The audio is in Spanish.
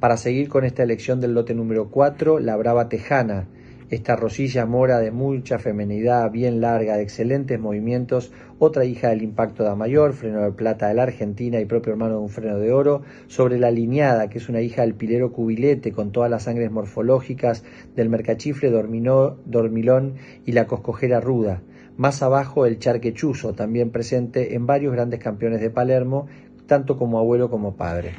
para seguir con esta elección del lote número 4, la Brava Tejana. Esta rosilla mora de mucha femenidad, bien larga, de excelentes movimientos, otra hija del impacto da mayor, freno de plata de la Argentina y propio hermano de un freno de oro, sobre la alineada, que es una hija del pilero cubilete, con todas las sangres morfológicas del mercachifle dormilón y la coscojera ruda. Más abajo el charquechuzo, también presente en varios grandes campeones de Palermo, tanto como abuelo como padre.